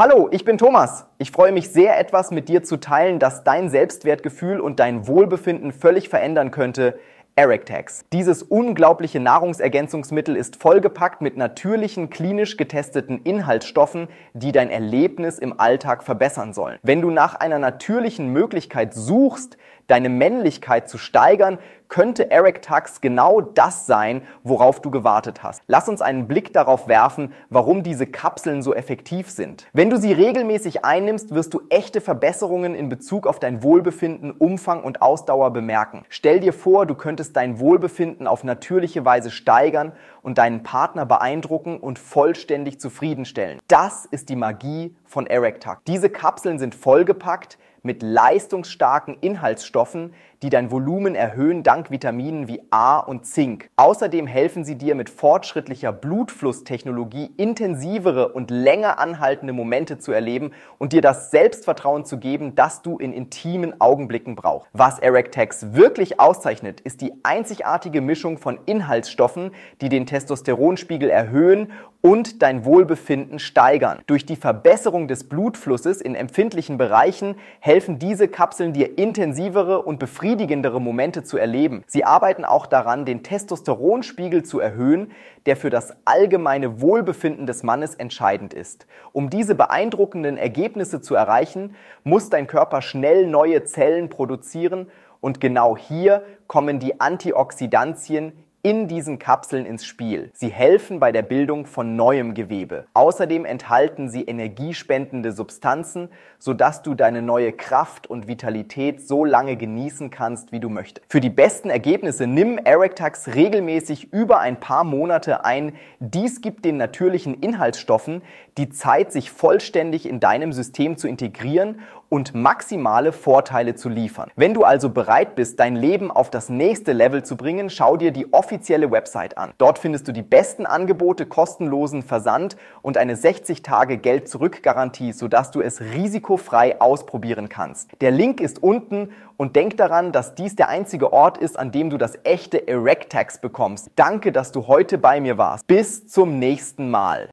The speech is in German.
Hallo, ich bin Thomas. Ich freue mich sehr, etwas mit dir zu teilen, das dein Selbstwertgefühl und dein Wohlbefinden völlig verändern könnte. Erectex. Dieses unglaubliche Nahrungsergänzungsmittel ist vollgepackt mit natürlichen, klinisch getesteten Inhaltsstoffen, die dein Erlebnis im Alltag verbessern sollen. Wenn du nach einer natürlichen Möglichkeit suchst, deine Männlichkeit zu steigern, könnte Eric Tux genau das sein, worauf du gewartet hast. Lass uns einen Blick darauf werfen, warum diese Kapseln so effektiv sind. Wenn du sie regelmäßig einnimmst, wirst du echte Verbesserungen in Bezug auf dein Wohlbefinden, Umfang und Ausdauer bemerken. Stell dir vor, du könntest dein Wohlbefinden auf natürliche Weise steigern und deinen Partner beeindrucken und vollständig zufriedenstellen. Das ist die Magie von Eric Tuck. Diese Kapseln sind vollgepackt mit leistungsstarken Inhaltsstoffen, die dein Volumen erhöhen dank Vitaminen wie A und Zink. Außerdem helfen sie dir mit fortschrittlicher Blutflusstechnologie intensivere und länger anhaltende Momente zu erleben und dir das Selbstvertrauen zu geben, das du in intimen Augenblicken brauchst. Was Erectex wirklich auszeichnet, ist die einzigartige Mischung von Inhaltsstoffen, die den Testosteronspiegel erhöhen und dein Wohlbefinden steigern. Durch die Verbesserung des Blutflusses in empfindlichen Bereichen helfen diese Kapseln dir intensivere und befriedigende befriedigendere Momente zu erleben. Sie arbeiten auch daran, den Testosteronspiegel zu erhöhen, der für das allgemeine Wohlbefinden des Mannes entscheidend ist. Um diese beeindruckenden Ergebnisse zu erreichen, muss dein Körper schnell neue Zellen produzieren und genau hier kommen die Antioxidantien in diesen Kapseln ins Spiel. Sie helfen bei der Bildung von neuem Gewebe. Außerdem enthalten sie energiespendende Substanzen, sodass du deine neue Kraft und Vitalität so lange genießen kannst, wie du möchtest. Für die besten Ergebnisse nimm Erectax regelmäßig über ein paar Monate ein. Dies gibt den natürlichen Inhaltsstoffen die Zeit, sich vollständig in deinem System zu integrieren und maximale Vorteile zu liefern. Wenn du also bereit bist, dein Leben auf das nächste Level zu bringen, schau dir die offizielle offizielle Website an. Dort findest du die besten Angebote, kostenlosen Versand und eine 60-Tage-Geld-Zurück-Garantie, sodass du es risikofrei ausprobieren kannst. Der Link ist unten und denk daran, dass dies der einzige Ort ist, an dem du das echte Erect-Tax bekommst. Danke, dass du heute bei mir warst. Bis zum nächsten Mal.